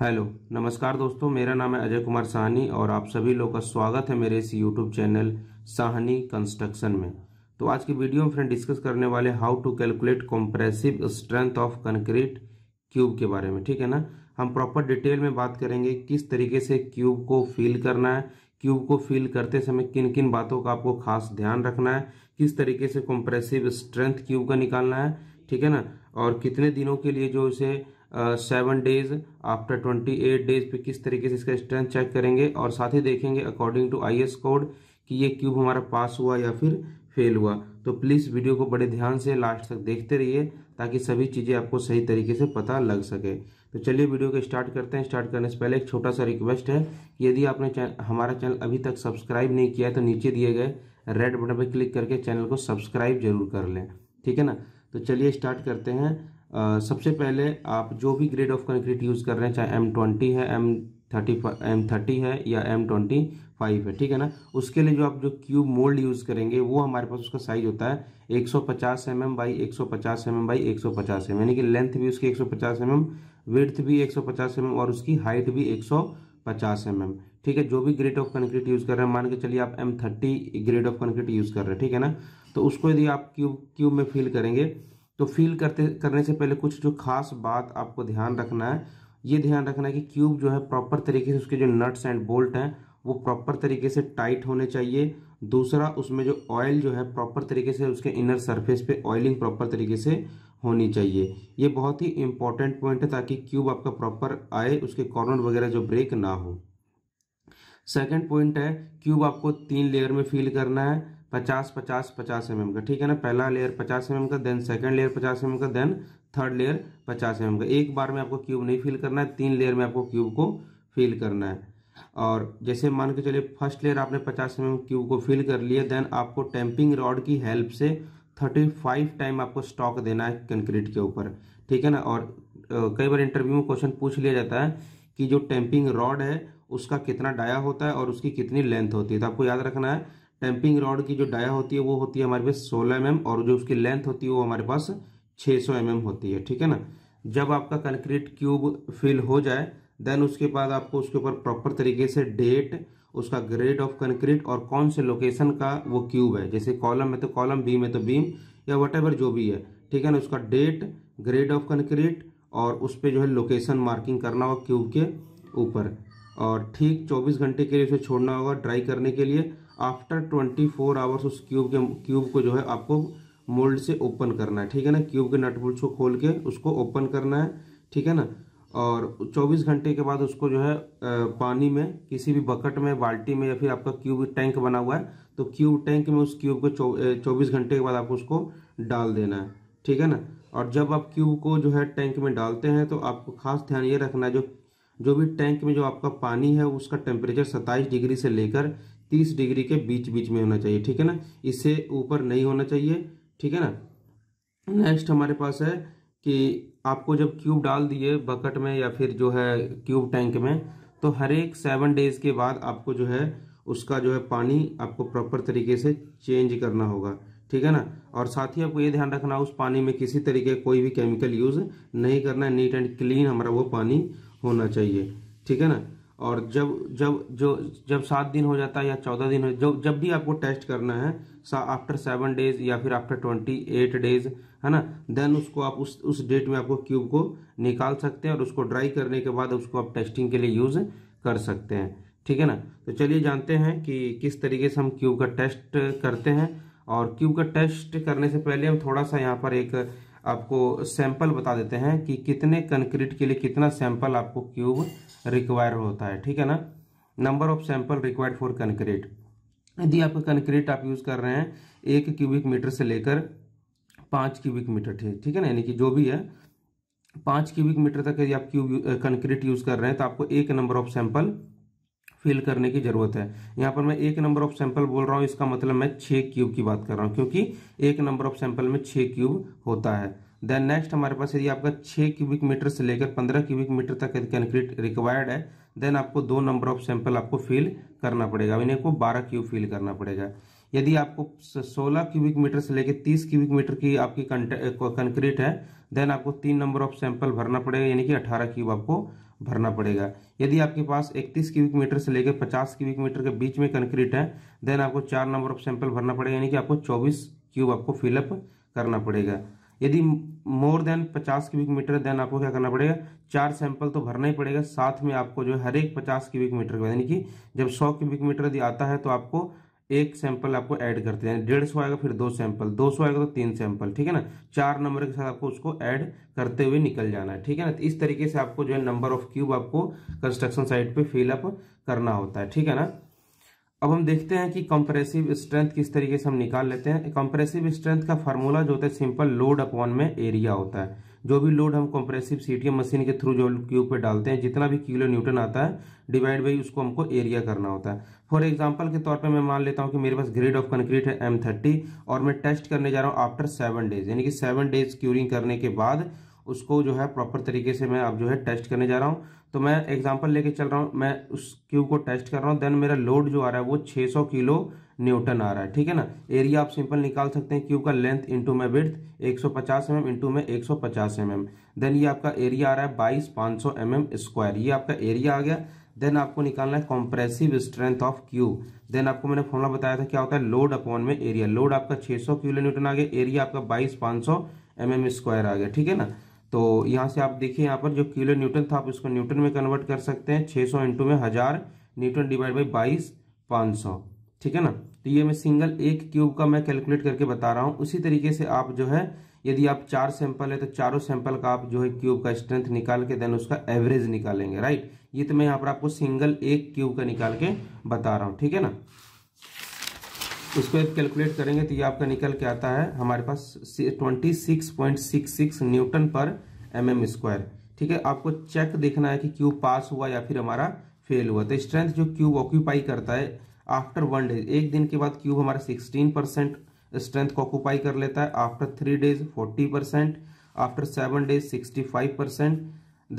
hello नमस्कार दोस्तों मेरा नाम है अजय कुमार साहनी और आप सभी लोग का स्वागत है मेरे इस यूट्यूब चैनल साहनी कंस्ट्रक्शन में तो आज की वीडियो में फ्रेंड डिस्कस करने वाले how to calculate compressive strength of concrete cube के बारे में ठीक है ना हम प्रॉपर डिटेल में बात करेंगे किस तरीके से क्यूब को फील करना है क्यूब को फील करते समय किन किन बातों का आपको खास ध्यान रखना है किस तरीके से कॉम्प्रेसिव स्ट्रेंथ क्यूब का निकालना है ठीक है ना और कितने दिनों के लिए जो इसे seven days after twenty eight days पे किस तरीके से इसका स्ट्रेंथ चेक करेंगे और साथ ही देखेंगे अकॉर्डिंग टू आई कोड कि ये क्यूब हमारा पास हुआ या फिर फेल हुआ तो प्लीज़ वीडियो को बड़े ध्यान से लास्ट तक देखते रहिए ताकि सभी चीज़ें आपको सही तरीके से पता लग सके तो चलिए वीडियो को स्टार्ट करते हैं स्टार्ट करने से पहले एक छोटा सा रिक्वेस्ट है यदि आपने चैन, हमारा चैनल अभी तक सब्सक्राइब नहीं किया है तो नीचे दिए गए रेड बटन पर क्लिक करके चैनल को सब्सक्राइब जरूर कर लें ठीक है ना तो चलिए स्टार्ट करते हैं सबसे पहले आप जो भी ग्रेड ऑफ कंक्रीट यूज़ कर रहे हैं चाहे एम ट्वेंटी है एम थर्टी एम थर्टी है या एम ट्वेंटी फाइव है ठीक है ना उसके लिए जो आप जो क्यूब मोल्ड यूज़ करेंगे वो हमारे पास उसका साइज होता है 150 सौ पचास एम एम बाई एक सौ पचास एम एम बाई एक सौ पचास mm एम mm, यानी कि लेंथ भी उसकी 150 सौ पचास एम एम विर्थ भी 150 सौ पचास एम mm एम और उसकी हाइट भी 150 सौ पचास एम एम ठीक है जो भी ग्रेड ऑफ कंक्रीट यूज़ कर रहे हैं मान के चलिए आप M thirty grade of concrete use कर रहे हैं ठीक है ना तो उसको यदि आप क्यूब क्यूब में फिल करेंगे तो फील करते करने से पहले कुछ जो खास बात आपको ध्यान रखना है ये ध्यान रखना है कि क्यूब जो है प्रॉपर तरीके से उसके जो नट्स एंड बोल्ट हैं वो प्रॉपर तरीके से टाइट होने चाहिए दूसरा उसमें जो ऑयल जो है प्रॉपर तरीके से उसके इनर सरफेस पे ऑयलिंग प्रॉपर तरीके से होनी चाहिए ये बहुत ही इंपॉर्टेंट पॉइंट है ताकि क्यूब आपका प्रॉपर आए उसके कॉर्नर वगैरह जो ब्रेक ना हो सेकेंड पॉइंट है क्यूब आपको तीन लेयर में फील करना है पचास पचास पचास एम का ठीक है ना पहला लेयर पचास एम का देन सेकेंड लेयर पचास एम का देन थर्ड लेयर पचास एम का एक बार में आपको क्यूब नहीं फिल करना है तीन लेयर में आपको क्यूब को फिल करना है और जैसे मान के चलिए फर्स्ट लेयर आपने पचास एम क्यूब को फिल कर लिया देन आपको टैंपिंग रॉड की हेल्प से थर्टी फाइव टाइम आपको स्टॉक देना है कंक्रीट के ऊपर ठीक है ना और कई बार इंटरव्यू में क्वेश्चन पूछ लिया जाता है कि जो टैंपिंग रॉड है उसका कितना डाया होता है और उसकी कितनी लेंथ होती है तो आपको याद रखना है टैंपिंग रॉड की जो डाया होती है वो होती है हमारे पास सोलह एम और जो उसकी लेंथ होती है वो हमारे पास छः सौ एम होती है ठीक है ना जब आपका कंक्रीट क्यूब फिल हो जाए देन उसके बाद आपको उसके ऊपर प्रॉपर तरीके से डेट उसका ग्रेड ऑफ कंक्रीट और कौन से लोकेशन का वो क्यूब है जैसे कॉलम है तो कॉलम बीम है तो बीम या वट जो भी है ठीक है ना उसका डेट ग्रेड ऑफ कंक्रीट और उस पर जो है लोकेशन मार्किंग करना होगा क्यूब के ऊपर और ठीक 24 घंटे के लिए उसे छोड़ना होगा ड्राई करने के लिए आफ्टर ट्वेंटी फोर आवर्स उस क्यूब के क्यूब को जो है आपको मोल्ड से ओपन करना है ठीक है ना क्यूब के नट बोल्ट को खोल के उसको ओपन करना है ठीक है ना और 24 घंटे के बाद उसको जो है पानी में किसी भी बकेट में बाल्टी में या फिर आपका क्यूब टैंक बना हुआ है तो क्यूब टैंक में उस क्यूब को चौबीस घंटे के बाद आपको उसको डाल देना है ठीक है ना और जब आप क्यूब को जो है टैंक में डालते हैं तो आपको खास ध्यान ये रखना है जो जो भी टैंक में जो आपका पानी है उसका टेम्परेचर सत्ताईस डिग्री से लेकर तीस डिग्री के बीच बीच में होना चाहिए ठीक है ना इससे ऊपर नहीं होना चाहिए ठीक है ना नेक्स्ट हमारे पास है कि आपको जब क्यूब डाल दिए बकेट में या फिर जो है क्यूब टैंक में तो हर एक सेवन डेज के बाद आपको जो है उसका जो है पानी आपको प्रॉपर तरीके से चेंज करना होगा ठीक है ना और साथ ही आपको ये ध्यान रखना उस पानी में किसी तरीके कोई भी केमिकल यूज नहीं करना नीट एंड क्लीन हमारा वो पानी होना चाहिए ठीक है ना और जब जब जो जब सात दिन हो जाता है या चौदह दिन हो जब जब भी आपको टेस्ट करना है सा आफ्टर सेवन डेज या फिर आफ्टर ट्वेंटी एट डेज है ना देन उसको आप उस उस डेट में आपको क्यूब को निकाल सकते हैं और उसको ड्राई करने के बाद उसको आप टेस्टिंग के लिए यूज़ कर सकते हैं ठीक है ना तो चलिए जानते हैं कि किस तरीके से हम क्यूब का टेस्ट करते हैं और क्यूब का टेस्ट करने से पहले हम थोड़ा सा यहाँ पर एक आपको सैंपल बता देते हैं कि कितने कंक्रीट के लिए कितना सैंपल आपको क्यूब रिक्वायर होता है ठीक है ना number of sample required for concrete यदि आप कंक्रीट आप यूज़ कर रहे हैं एक क्यूबिक मीटर से लेकर पाँच क्यूबिक मीटर ठीक ठीक है ना यानी कि जो भी है पाँच क्यूबिक मीटर तक यदि आप क्यूब कंक्रीट यूज़ कर रहे हैं तो आपको एक नंबर ऑफ सैंपल फिल करने की जरूरत है यहाँ पर मैं एक नंबर ऑफ सैंपल बोल रहा हूँ इसका मतलब मैं छः क्यूब की बात कर रहा हूँ क्योंकि एक नंबर ऑफ सैंपल में छः क्यूब होता है देन नेक्स्ट हमारे पास यदि आपका छः क्यूबिक मीटर से लेकर पंद्रह क्यूबिक मीटर तक कंक्रीट रिक्वायर्ड है देन आपको दो नंबर ऑफ सैंपल आपको फिल करना पड़ेगा इन्हें को बारह क्यूब फिल करना पड़ेगा यदि आपको 16 क्यूबिक मीटर से लेकर 30 क्यूबिक मीटर की आपकी कंक्रीट है देन आपको तीन नंबर ऑफ सैंपल भरना पड़ेगा यानी कि 18 क्यूब आपको भरना पड़ेगा यदि आपके पास 31 क्यूबिक मीटर से लेकर 50 क्यूबिक मीटर के बीच में कंक्रीट है देन आपको चार नंबर ऑफ सैंपल भरना पड़ेगा यानी कि आपको 24 क्यूब आपको फिलअप करना पड़ेगा यदि more than 50 cubic metre then आपको क्या करना पड़ेगा चार सैंपल तो भरना ही पड़ेगा साथ में आपको जो है हर एक पचास क्यूबिक मीटर का यानी कि जब सौ क्यूबिक मीटर यदि आता है तो आपको एक सैंपल आपको ऐड करते हैं डेढ़ सौ आएगा फिर दो सैंपल दो सौ आएगा तो तीन सैंपल ठीक है ना चार नंबर के साथ आपको उसको ऐड करते हुए निकल जाना है ठीक है ना तो इस तरीके से आपको जो है नंबर ऑफ क्यूब आपको कंस्ट्रक्शन साइट पे फिलअप करना होता है ठीक है ना अब हम देखते हैं कि कंप्रेसिव स्ट्रेंथ किस तरीके से हम निकाल लेते हैं कंप्रेसिव स्ट्रेंथ का फार्मूला जो होता है सिंपल लोड अपॉन में एरिया होता है जो भी लोड हम कंप्रेसिव सीटीएम मशीन के थ्रू जो क्यूब पे डालते हैं जितना भी किलो न्यूटन आता है डिवाइड बाई उसको हमको एरिया करना होता है फॉर एग्जाम्पल के तौर पे मैं मान लेता हूँ कि मेरे पास ग्रेड ऑफ कंक्रीट है एम थर्टी और मैं टेस्ट करने जा रहा हूँ आफ्टर सेवन डेज यानी कि सेवन डेज क्यूरिंग करने के बाद उसको जो है प्रॉपर तरीके से मैं अब जो है टेस्ट करने जा रहा हूँ तो मैं एग्जाम्पल लेके चल रहा हूँ मैं उस क्यूब को टेस्ट कर रहा हूँ देन मेरा लोड जो आ रहा है वो 600 किलो न्यूटन आ रहा है ठीक है ना एरिया आप सिंपल निकाल सकते हैं क्यूब का लेंथ इंटू में विर्थ एक सौ पचास एम एम इंटू में एक सौ पचास एम एम देन ये आपका एरिया आ रहा है बाईस पाँच सौ एम एम स्क्वायर ये आपका एरिया आ गया देन आपको निकालना है compressive strength of cube then आपको मैंने फॉर्मुला बताया था क्या होता है लोड अपॉन में एरिया लोड आपका सौ किलो न्यूटन आ गया एरिया आपका सौ एम एम स्क्वायर आ गया ठीक है ना तो यहाँ से आप देखिए यहाँ पर जो किलो न्यूटन था आप इसको न्यूटन में कन्वर्ट कर सकते हैं 600 सौ इंटू में हजार न्यूटन डिवाइड बाई बाईस पाँच ठीक है ना तो ये मैं सिंगल एक क्यूब का मैं कैलकुलेट करके बता रहा हूँ उसी तरीके से आप जो है यदि आप चार सैंपल है तो चारों सैंपल का आप जो है क्यूब का स्ट्रेंथ निकाल के देन उसका एवरेज निकालेंगे राइट ये तो मैं यहाँ पर आपको सिंगल एक क्यूब का निकाल के बता रहा हूँ ठीक है ना उसको एक कैलकुलेट करेंगे तो ये आपका निकल के आता है हमारे पास twenty six point six six newton per M M square ठीक है आपको चेक देखना है कि क्यूब पास हुआ या फिर हमारा फेल हुआ तो स्ट्रेंथ जो क्यूब ऑक्यूपाई करता है आफ्टर वन डेज एक दिन के बाद क्यूब हमारा सिक्सटीन परसेंट स्ट्रेंथ को ऑक्यूपाई कर लेता है after three days forty percent after seven days sixty five percent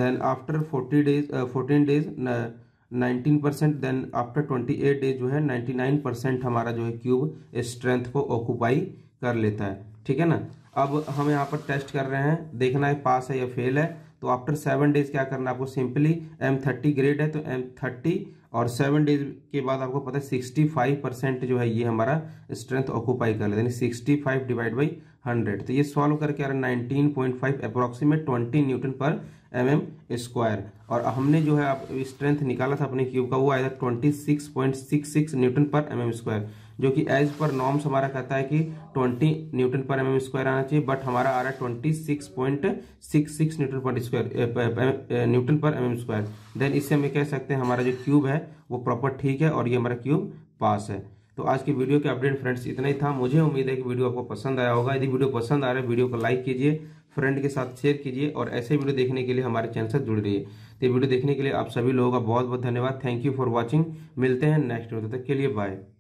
then after forty days fourteen days nineteen percent then after twenty eight days जो है नाइन्टी नाइन परसेंट हमारा जो है cube strength को ऑक्यूपाई कर लेता है ठीक है ना अब हम यहाँ पर टेस्ट कर रहे हैं देखना है पास है या फेल है तो आफ्टर सेवन डेज क्या करना है आपको सिंपली एम थर्टी ग्रेड है तो एम थर्टी और सेवन डेज के बाद आपको पता है सिक्सटी फाइव परसेंट जो है ये हमारा स्ट्रेंथ ऑक्यूपाई कर लेते हैं sixty five divide by hundred तो ये सॉल्व करके आ रहा है nineteen point five approximate twenty newton per M M square और हमने जो है आप स्ट्रेंथ निकाला था अपने क्यूब का वो आया था twenty six point six six newton per M M square जो कि एज पर नॉर्म्स हमारा कहता है कि 20 न्यूटन पर एम स्क्वायर आना चाहिए बट हमारा आ रहा है twenty six point six six newton per square newton per M square then इससे हमें कह सकते हैं हमारा जो क्यूब है वो प्रॉपर ठीक है और ये हमारा क्यूब पास है तो आज की वीडियो के अपडेट फ्रेंड्स इतना ही था मुझे उम्मीद है कि वीडियो आपको पसंद आया होगा यदि वीडियो पसंद आ रहा है वीडियो को लाइक कीजिए फ्रेंड के साथ शेयर कीजिए और ऐसे वीडियो देखने के लिए हमारे चैनल से जुड़ रही तो वीडियो देखने के लिए आप सभी लोगों का बहुत बहुत धन्यवाद थैंक यू फॉर वॉचिंग मिलते हैं नेक्स्ट वीडियो तक के लिए बाय